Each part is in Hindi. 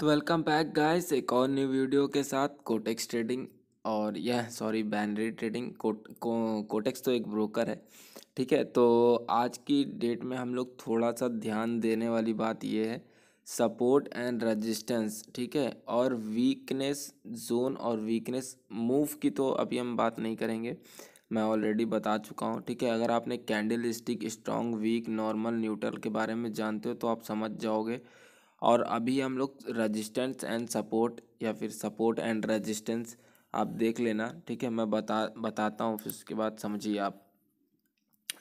तो वेलकम बैक गाइस एक और न्यू वीडियो के साथ कोटेक्स ट्रेडिंग और यह सॉरी बैनरी ट्रेडिंग कोट को, कोटेक्स तो एक ब्रोकर है ठीक है तो आज की डेट में हम लोग थोड़ा सा ध्यान देने वाली बात ये है सपोर्ट एंड रेजिस्टेंस ठीक है और वीकनेस जोन और वीकनेस मूव की तो अभी हम बात नहीं करेंगे मैं ऑलरेडी बता चुका हूँ ठीक है अगर आपने candlestick strong weak normal neutral के बारे में जानते हो तो आप समझ जाओगे और अभी हम लोग रजिस्टेंस एंड सपोर्ट या फिर सपोर्ट एंड रजिस्टेंस आप देख लेना ठीक है मैं बता बताता हूँ फिर उसके बाद समझिए आप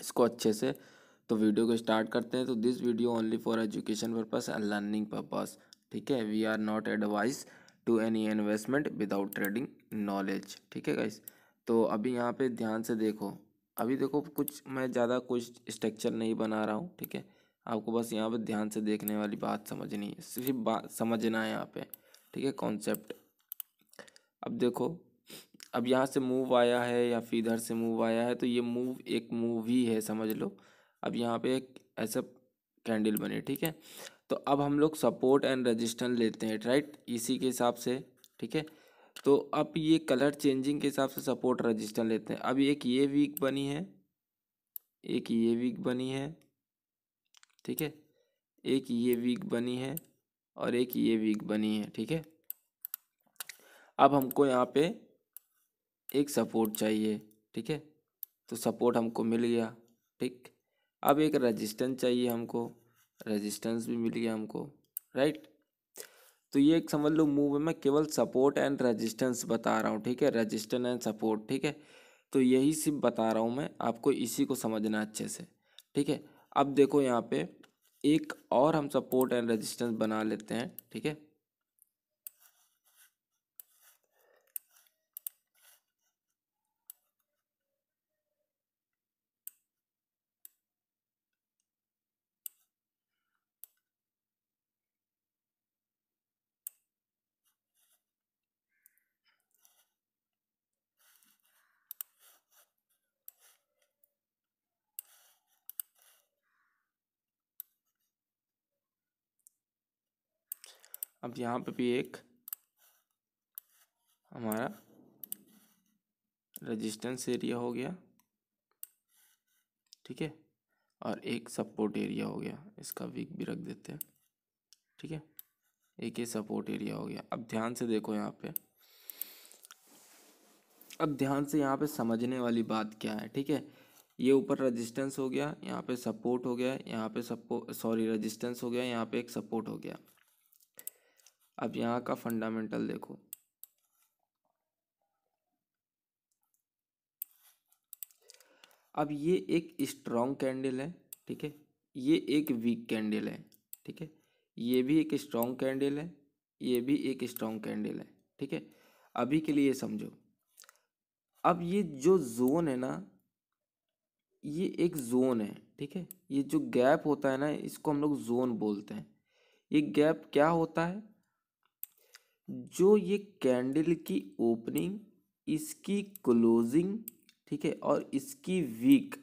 इसको अच्छे से तो वीडियो को स्टार्ट करते हैं तो this video only for education purpose and learning purpose ठीक है we are not advice to any investment without trading knowledge ठीक है गाइस तो अभी यहाँ पे ध्यान से देखो अभी देखो कुछ मैं ज़्यादा कुछ स्ट्रक्चर नहीं बना रहा हूँ ठीक है आपको बस यहाँ पे ध्यान से देखने वाली बात समझनी है सिर्फ बात समझना है यहाँ पे ठीक है कॉन्सेप्ट अब देखो अब यहाँ से मूव आया है या फिर इधर से मूव आया है तो ये मूव एक मूव ही है समझ लो अब यहाँ पे एक ऐसा कैंडल बने ठीक है तो अब हम लोग सपोर्ट एंड रजिस्टेंस लेते हैं राइट इसी के हिसाब से ठीक है तो अब ये कलर चेंजिंग के हिसाब से सपोर्ट रजिस्टर लेते हैं अब एक ये वीक बनी है एक ये वीक बनी है ठीक है एक ये वीक बनी है और एक ये वीक बनी है ठीक है अब हमको यहाँ पे एक सपोर्ट चाहिए ठीक है तो सपोर्ट हमको मिल गया ठीक अब एक रेजिस्टेंस चाहिए हमको रेजिस्टेंस भी मिल गया हमको राइट तो ये एक समझ लो मूव में केवल सपोर्ट एंड रेजिस्टेंस बता रहा हूँ ठीक है रेजिस्टेंस एंड सपोर्ट ठीक है तो यही सिर्फ बता रहा हूँ मैं आपको इसी को समझना अच्छे से ठीक है अब देखो यहाँ पे एक और हम सपोर्ट एंड रेजिस्टेंस बना लेते हैं ठीक है अब यहाँ पे भी एक हमारा रजिस्टेंस एरिया हो गया ठीक है और एक सपोर्ट एरिया हो गया इसका वीक भी रख देते हैं ठीक है एक ये सपोर्ट एरिया हो गया अब ध्यान से देखो यहाँ पे अब ध्यान से यहाँ पे समझने वाली बात क्या है ठीक है ये ऊपर रजिस्टेंस हो गया यहाँ पे सपोर्ट हो गया यहाँ पे सपोर्ट सॉरी रजिस्टेंस हो गया यहाँ पे एक सपोर्ट हो गया अब यहाँ का फंडामेंटल देखो अब ये एक स्ट्रॉन्ग कैंडल है ठीक है ये एक वीक कैंडल है ठीक है ये भी एक स्ट्रॉन्ग कैंडल है ये भी एक स्ट्रॉन्ग कैंडल है ठीक है अभी के लिए समझो अब ये जो जोन है ना ये एक जोन है ठीक है ये जो गैप होता है ना इसको हम लोग जोन बोलते हैं ये गैप क्या होता है जो ये कैंडल की ओपनिंग इसकी क्लोजिंग ठीक है और इसकी वीक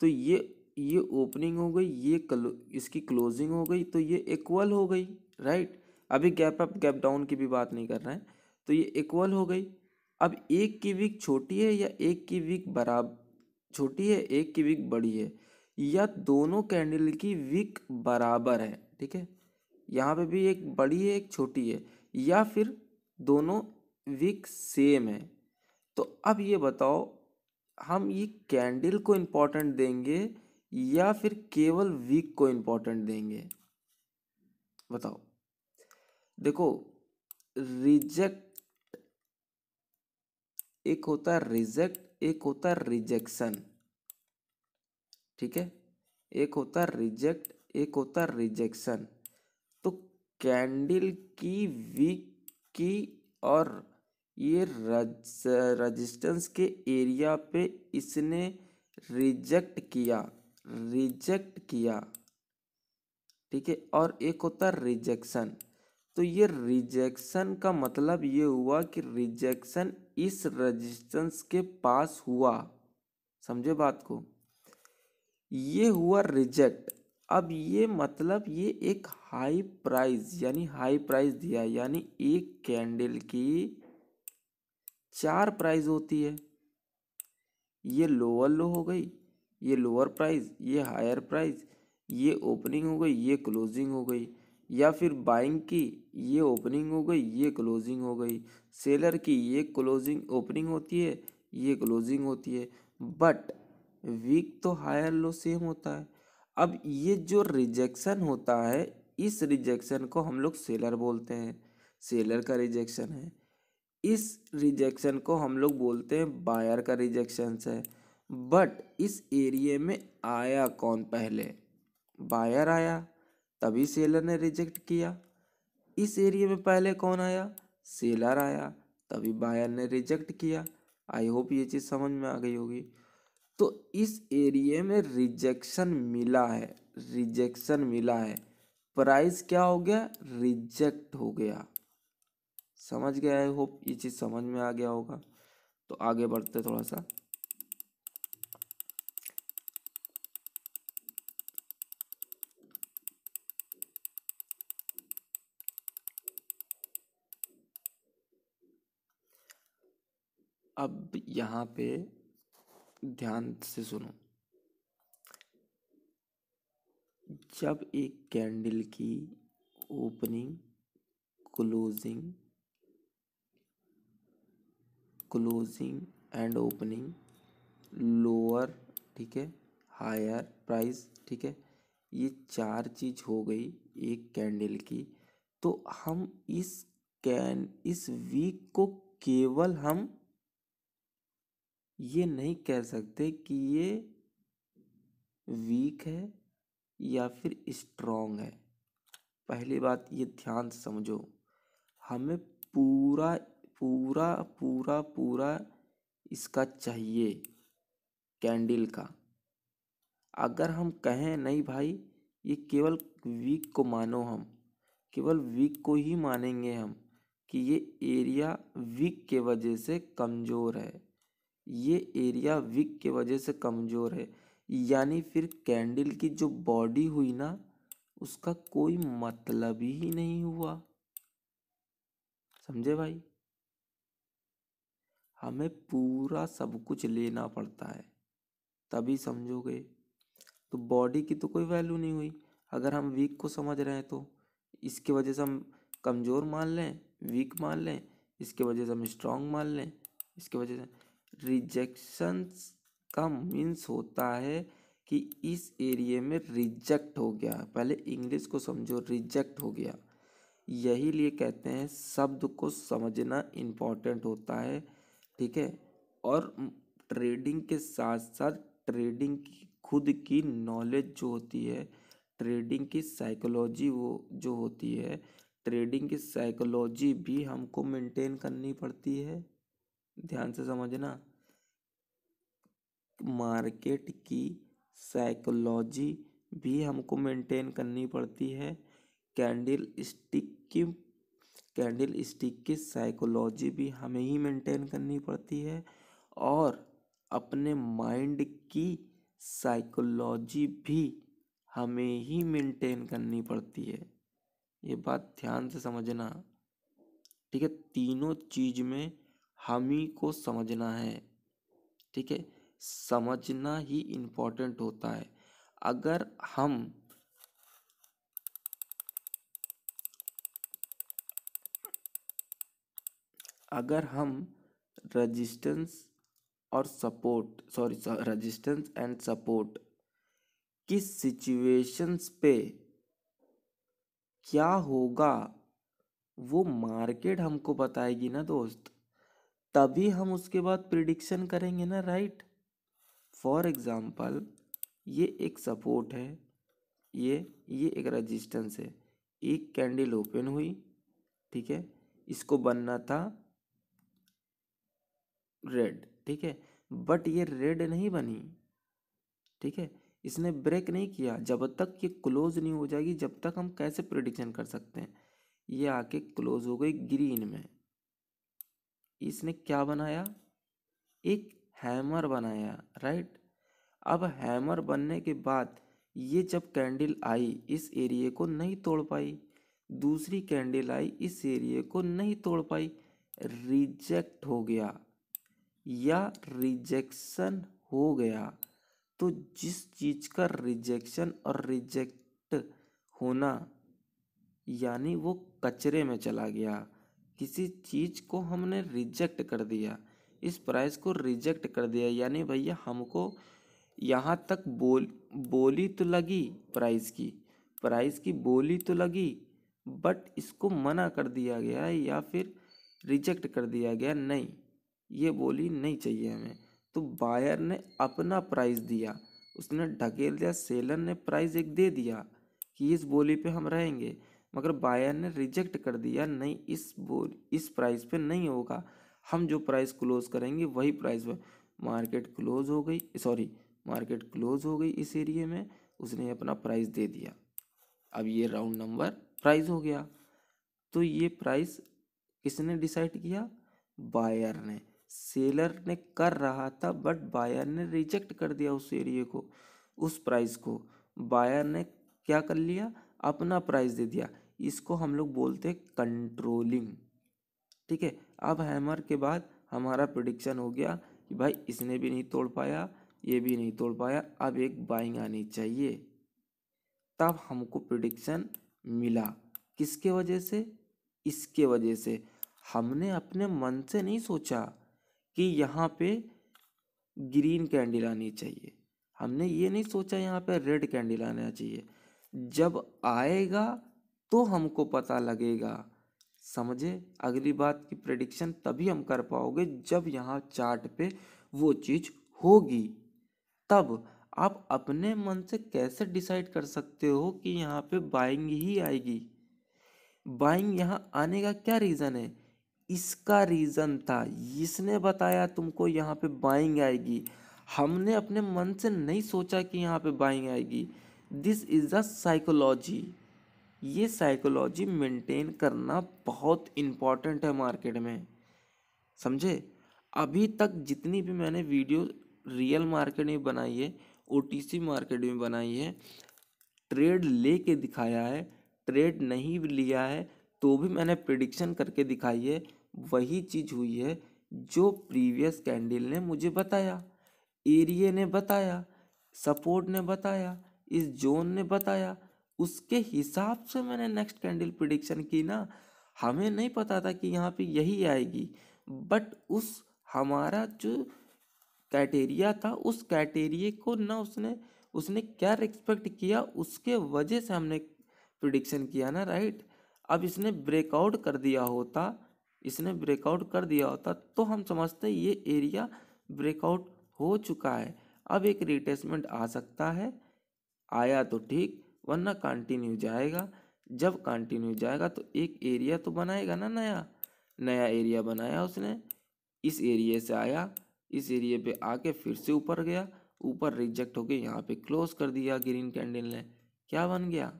तो ये ये ओपनिंग हो गई ये क्लो इसकी क्लोजिंग हो गई तो ये इक्वल हो गई राइट अभी गैप अप गैप डाउन की भी बात नहीं कर रहे हैं तो ये इक्वल हो गई अब एक की वीक छोटी है या एक की वीक बराबर छोटी है एक की वीक बड़ी है या दोनों कैंडल की वीक बराबर है ठीक है यहाँ पे भी एक बड़ी है एक छोटी है या फिर दोनों विक सेम है तो अब ये बताओ हम ये कैंडल को इम्पोर्टेंट देंगे या फिर केवल वीक को इम्पोर्टेंट देंगे बताओ देखो रिजेक्ट एक होता है रिजेक्ट एक होता है रिजेक्शन ठीक है एक होता है रिजेक्ट एक होता है रिजेक्शन कैंडल की विक की और ये रज रजिस्टेंस के एरिया पे इसने रिजेक्ट किया रिजेक्ट किया ठीक है और एक होता है रिजेक्शन तो ये रिजेक्शन का मतलब ये हुआ कि रिजेक्शन इस रजिस्टेंस के पास हुआ समझे बात को ये हुआ रिजेक्ट अब ये मतलब ये एक हाई प्राइस यानी हाई प्राइस दिया है यानी एक कैंडल की चार प्राइस होती है ये लोअर लो हो गई ये लोअर प्राइस ये हायर प्राइस ये ओपनिंग हो गई ये क्लोजिंग हो गई या फिर बाइंग की ये ओपनिंग हो गई ये क्लोजिंग हो गई सेलर की ये क्लोजिंग ओपनिंग होती है ये क्लोजिंग होती है बट वीक तो हायर लो सेम होता है अब ये जो रिजेक्शन होता है इस रिजेक्शन को हम लोग सेलर बोलते हैं सेलर का रिजेक्शन है इस रिजेक्शन को हम लोग बोलते हैं बायर का रिजेक्शन है बट इस एरिए में आया कौन पहले बायर आया तभी सेलर ने रिजेक्ट किया इस एरिए में पहले कौन आया सेलर आया तभी बायर ने रिजेक्ट किया आई होप ये चीज़ समझ में आ गई होगी तो इस एरिए में रिजेक्शन मिला है रिजेक्शन मिला है प्राइस क्या हो गया रिजेक्ट हो गया समझ गया आई होप ये चीज़ समझ में आ गया होगा तो आगे बढ़ते थोड़ा सा अब यहाँ पे ध्यान से सुनो जब एक कैंडल की opening closing closing and opening lower ठीक है हायर प्राइस ठीक है ये चार चीज हो गई एक कैंडल की तो हम इस कैन इस वीक को केवल हम ये नहीं कह सकते कि ये वीक है या फिर स्ट्रॉन्ग है पहली बात ये ध्यान समझो हमें पूरा पूरा पूरा पूरा इसका चाहिए कैंडल का अगर हम कहें नहीं भाई ये केवल वीक को मानो हम केवल वीक को ही मानेंगे हम कि ये एरिया वीक के वजह से कमज़ोर है ये एरिया वीक के वजह से कमज़ोर है यानी फिर कैंडल की जो बॉडी हुई ना उसका कोई मतलब ही नहीं हुआ समझे भाई हमें पूरा सब कुछ लेना पड़ता है तभी समझोगे तो बॉडी की तो कोई वैल्यू नहीं हुई अगर हम वीक को समझ रहे हैं तो इसके वजह से हम कमज़ोर मान लें वीक मान लें इसके वजह से हम स्ट्रांग मान लें इसके वजह से रिजेक्शंस का मीन्स होता है कि इस एरिए में रिजेक्ट हो गया पहले इंग्लिश को समझो रिजेक्ट हो गया यही लिए कहते हैं शब्द को समझना इम्पॉर्टेंट होता है ठीक है और ट्रेडिंग के साथ साथ ट्रेडिंग की खुद की नॉलेज जो होती है ट्रेडिंग की साइकोलॉजी वो जो होती है ट्रेडिंग की साइकोलॉजी भी हमको मेंटेन करनी पड़ती है ध्यान से समझना मार्केट की साइकोलॉजी भी हमको मेंटेन करनी पड़ती है कैंडल स्टिक की कैंडल स्टिक की साइकोलॉजी भी हमें ही मेंटेन करनी पड़ती है और अपने माइंड की साइकोलॉजी भी हमें ही मेंटेन करनी पड़ती है ये बात ध्यान से समझना ठीक है तीनों चीज में हम ही को समझना है ठीक है समझना ही इम्पोर्टेंट होता है अगर हम अगर हम रजिस्टेंस और support sorry resistance and support किस सिचुएशंस पे क्या होगा वो मार्केट हमको बताएगी ना दोस्त तभी हम उसके बाद प्रिडिक्शन करेंगे ना राइट फॉर एग्ज़ाम्पल ये एक सपोर्ट है ये ये एक रजिस्टेंस है एक कैंडल ओपन हुई ठीक है इसको बनना था रेड ठीक है बट ये रेड नहीं बनी ठीक है इसने ब्रेक नहीं किया जब तक ये क्लोज नहीं हो जाएगी जब तक हम कैसे प्रिडिक्शन कर सकते हैं ये आके क्लोज हो गई ग्रीन में इसने क्या बनाया एक हैमर बनाया राइट अब हैमर बनने के बाद ये जब कैंडल आई इस एरिए को नहीं तोड़ पाई दूसरी कैंडल आई इस एरिए को नहीं तोड़ पाई रिजेक्ट हो गया या रिजेक्शन हो गया तो जिस चीज़ का रिजेक्शन और रिजेक्ट होना यानी वो कचरे में चला गया किसी चीज़ को हमने रिजेक्ट कर दिया इस प्राइस को रिजेक्ट कर दिया यानी भैया हमको यहाँ तक बोल बोली तो लगी प्राइस की प्राइस की बोली तो लगी बट इसको मना कर दिया गया या फिर रिजेक्ट कर दिया गया नहीं ये बोली नहीं चाहिए हमें तो बायर ने अपना प्राइस दिया उसने ढकेल दिया सेलर ने प्राइस एक दे दिया कि इस बोली पे हम रहेंगे मगर बायर ने रिजेक्ट कर दिया नहीं इस बोल इस प्राइस पे नहीं होगा हम जो प्राइस क्लोज करेंगे वही प्राइस पर मार्केट क्लोज हो गई सॉरी मार्केट क्लोज हो गई इस एरिए में उसने अपना प्राइस दे दिया अब ये राउंड नंबर प्राइस हो गया तो ये प्राइस किसने डिसाइड किया बायर ने सेलर ने कर रहा था बट बायर ने रिजेक्ट कर दिया उस एरिए को उस प्राइस को बायर ने क्या कर लिया अपना प्राइस दे दिया इसको हम लोग बोलते कंट्रोलिंग ठीक है अब हैमर के बाद हमारा प्रोडिक्शन हो गया कि भाई इसने भी नहीं तोड़ पाया ये भी नहीं तोड़ पाया अब एक बाइंग आनी चाहिए तब हमको प्रोडिक्शन मिला किसके वजह से इसके वजह से हमने अपने मन से नहीं सोचा कि यहाँ पे ग्रीन कैंडल आनी चाहिए हमने ये नहीं सोचा यहाँ पे रेड कैंडल आना चाहिए जब आएगा तो हमको पता लगेगा समझे अगली बात की प्रेडिक्शन तभी हम कर पाओगे जब यहाँ चार्ट पे वो चीज़ होगी तब आप अपने मन से कैसे डिसाइड कर सकते हो कि यहाँ पे बाइंग ही आएगी बाइंग यहाँ आने का क्या रीज़न है इसका रीज़न था इसने बताया तुमको यहाँ पे बाइंग आएगी हमने अपने मन से नहीं सोचा कि यहाँ पे बाइंग आएगी दिस इज़ द साइकोलॉजी ये साइकोलॉजी मेंटेन करना बहुत इम्पॉर्टेंट है मार्केट में समझे अभी तक जितनी भी मैंने वीडियो रियल मार्केट में बनाई है ओ मार्केट में बनाई है ट्रेड ले के दिखाया है ट्रेड नहीं लिया है तो भी मैंने प्रिडिक्शन करके दिखाई है वही चीज़ हुई है जो प्रीवियस कैंडल ने मुझे बताया एरिए ने बताया सपोर्ट ने बताया इस जोन ने बताया उसके हिसाब से मैंने नेक्स्ट कैंडल प्रिडिक्शन की ना हमें नहीं पता था कि यहाँ पे यही आएगी बट उस हमारा जो क्राइटेरिया था उस क्राइटेरिए को ना उसने उसने क्या एक्सपेक्ट किया उसके वजह से हमने प्रिडिक्शन किया ना राइट अब इसने ब्रेकआउट कर दिया होता इसने ब्रेकआउट कर दिया होता तो हम समझते ये एरिया ब्रेकआउट हो चुका है अब एक रिटेसमेंट आ सकता है आया तो ठीक वरना कंटिन्यू जाएगा जब कंटिन्यू जाएगा तो एक एरिया तो बनाएगा ना नया नया एरिया बनाया उसने इस एरिए से आया इस एरिए पे आके फिर से ऊपर गया ऊपर रिजेक्ट होके यहाँ पे क्लोज कर दिया ग्रीन कैंडल ने क्या बन गया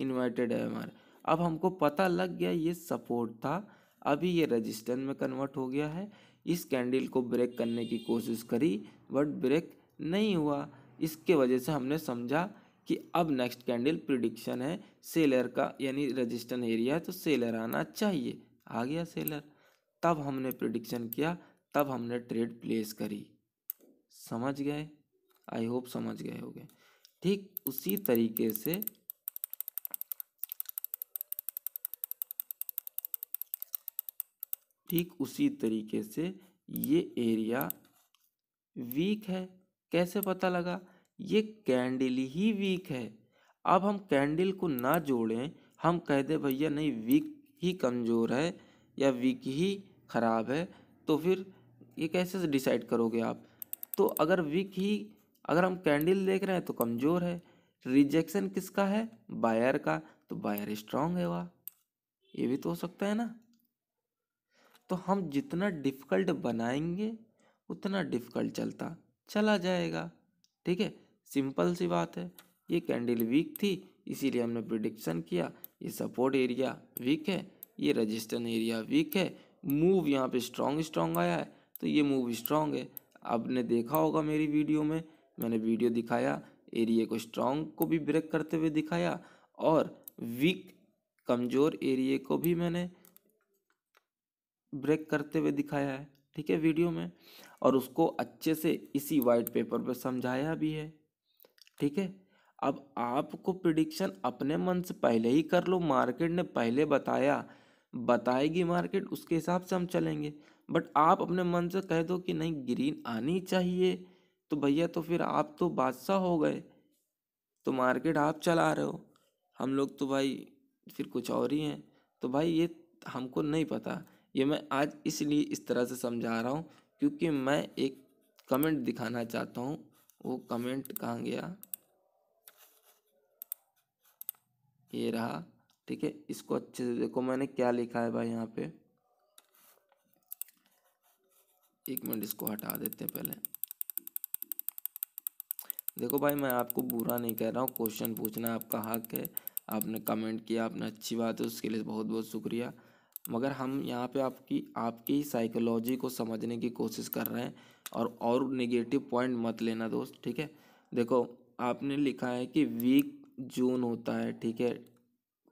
इन्वर्टेड है अब हमको पता लग गया ये सपोर्ट था अभी ये रजिस्टेंस में कन्वर्ट हो गया है इस कैंडल को ब्रेक करने की कोशिश करी बट ब्रेक नहीं हुआ इसके वजह से हमने समझा कि अब नेक्स्ट कैंडल प्रिडिक्शन है सेलर का यानी रजिस्टर एरिया है तो सेलर आना चाहिए आ गया सेलर तब हमने प्रिडिक्शन किया तब हमने ट्रेड प्लेस करी समझ गए आई होप समझ गए गए ठीक उसी तरीके से ठीक उसी तरीके से ये एरिया वीक है कैसे पता लगा ये कैंडल ही वीक है अब हम कैंडल को ना जोड़ें हम कह दें भैया नहीं वीक ही कमज़ोर है या वीक ही ख़राब है तो फिर ये कैसे डिसाइड करोगे आप तो अगर वीक ही अगर हम कैंडल देख रहे हैं तो कमज़ोर है रिजेक्शन किसका है बायर का तो बायर स्ट्रांग है वह ये भी तो हो सकता है ना तो हम जितना डिफ़िकल्ट बनाएंगे उतना डिफ़िकल्ट चलता चला जाएगा ठीक है सिंपल सी बात है ये कैंडल वीक थी इसीलिए हमने प्रिडिक्शन किया ये सपोर्ट एरिया वीक है ये रजिस्टर एरिया वीक है मूव यहाँ पे स्ट्रॉन्ग स्ट्रॉन्ग आया है तो ये मूव स्ट्रॉन्ग है आपने देखा होगा मेरी वीडियो में मैंने वीडियो दिखाया एरिया को स्ट्रॉन्ग को भी ब्रेक करते हुए दिखाया और वीक कमज़ोर एरिए को भी मैंने ब्रेक करते हुए दिखाया है ठीक है वीडियो में और उसको अच्छे से इसी वाइट पेपर पे समझाया भी है ठीक है अब आपको प्रिडिक्शन अपने मन से पहले ही कर लो मार्केट ने पहले बताया बताएगी मार्केट उसके हिसाब से हम चलेंगे बट आप अपने मन से कह दो कि नहीं ग्रीन आनी चाहिए तो भैया तो फिर आप तो बादशाह हो गए तो मार्केट आप चला रहे हो हम लोग तो भाई फिर कुछ और ही हैं तो भाई ये हमको नहीं पता ये मैं आज इसलिए इस तरह से समझा रहा हूँ क्योंकि मैं एक कमेंट दिखाना चाहता हूँ वो कमेंट कहाँ गया ये रहा ठीक है इसको अच्छे से देखो मैंने क्या लिखा है भाई यहाँ पे एक मिनट इसको हटा देते हैं पहले देखो भाई मैं आपको बुरा नहीं कह रहा हूँ क्वेश्चन पूछना आपका हक है आपने कमेंट किया आपने अच्छी बात है उसके लिए बहुत बहुत शुक्रिया मगर हम यहाँ पे आपकी आपकी साइकोलॉजी को समझने की कोशिश कर रहे हैं और और नेगेटिव पॉइंट मत लेना दोस्त ठीक है देखो आपने लिखा है कि वीक जून होता है ठीक है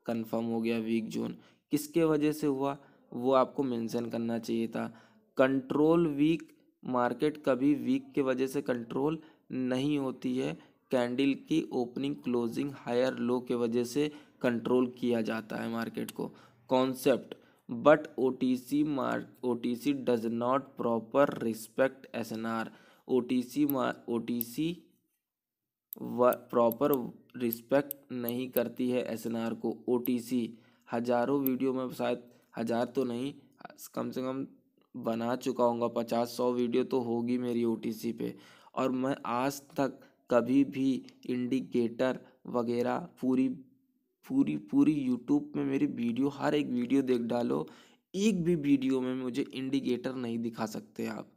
कंफर्म हो गया वीक जून किसके वजह से हुआ वो आपको मेंशन करना चाहिए था कंट्रोल वीक मार्केट कभी वीक के वजह से कंट्रोल नहीं होती है कैंडल की ओपनिंग क्लोजिंग हायर लो के वजह से कंट्रोल किया जाता है मार्केट को concept but O T C मार O T C does not proper respect S N R O T C O T C proper respect नहीं करती है एस एन आर को ओ टी सी हज़ारों वीडियो में शायद हज़ार तो नहीं कम से कम बना चुका हूँ पचास सौ वीडियो तो होगी मेरी ओ टी सी पे और मैं आज तक कभी भी इंडिकेटर वगैरह पूरी पूरी पूरी यूट्यूब में मेरी वीडियो हर एक वीडियो देख डालो एक भी वीडियो में मुझे इंडिकेटर नहीं दिखा सकते आप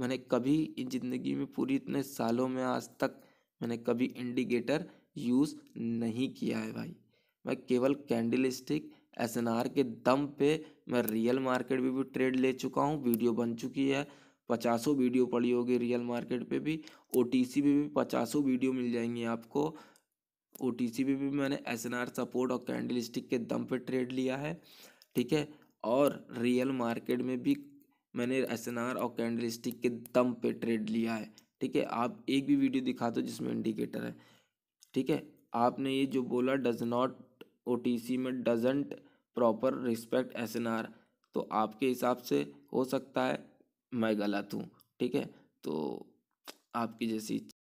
मैंने कभी इन ज़िंदगी में पूरी इतने सालों में आज तक मैंने कभी इंडिकेटर यूज़ नहीं किया है भाई मैं केवल कैंडल स्टिक एस के दम पे मैं रियल मार्केट में भी, भी ट्रेड ले चुका हूँ वीडियो बन चुकी है पचासों वीडियो पड़ी होगी रियल मार्केट पे भी ओ में भी, भी पचासों वीडियो मिल जाएंगी आपको ओ टी सी पे भी मैंने एस एन आर सपोर्ट और कैंडल स्टिक के दम पे ट्रेड लिया है ठीक है और रियल मार्केट में भी मैंने एस एन आर और कैंडल स्टिक के दम पे ट्रेड लिया है ठीक है आप एक भी वीडियो दिखा दो जिसमें इंडिकेटर है ठीक है आपने ये जो बोला does not O T C में doesn't proper respect S N R तो आपके हिसाब से हो सकता है मैं गलत हूँ ठीक है तो आपकी जैसी